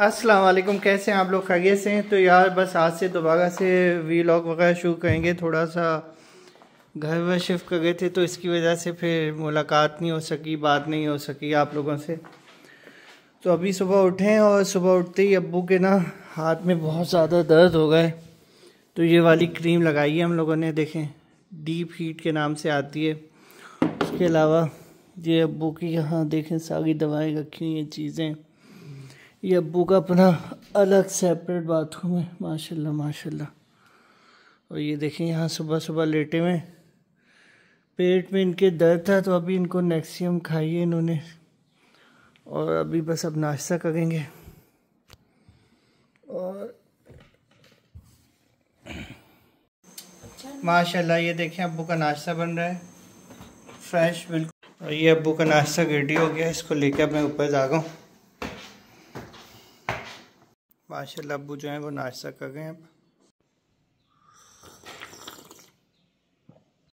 अस्सलाम वालेकुम कैसे हैं आप लोग खैरियत से हैं तो यार बस आज से दोबारा से वीलॉग वगैरह शुरू करेंगे थोड़ा सा घर में शिफ्ट कर गए थे तो इसकी वजह से फिर मुलाकात नहीं हो सकी बात नहीं हो सकी आप लोगों से तो अभी सुबह उठे और सुबह उठते ही अबू के ना हाथ में बहुत ज़्यादा दर्द हो गए तो ये वाली क्रीम लगाई है हम लोगों ने देखें डीप हीट के नाम से आती है उसके अलावा ये अबू की यहाँ देखें सारी दवाएँ रखी हुई हैं चीज़ें ये अबू का अपना अलग सेपरेट बाथरूम है माशाल्लाह माशाल्लाह और ये देखें यहाँ सुबह सुबह लेटे हुए पेट में इनके दर्द था तो अभी इनको नेक्सियम खाइए इन्होंने और अभी बस अब नाश्ता करेंगे और माशाल्लाह ये देखें अबू का नाश्ता बन रहा है फ्रेश बिल्कुल और ये अबू का नाश्ता रेडी हो गया इसको लेके अब मैं ऊपर जागा हूँ माशाल्लाह अब्बू जो हैं वो नाश्ता कर गए हैं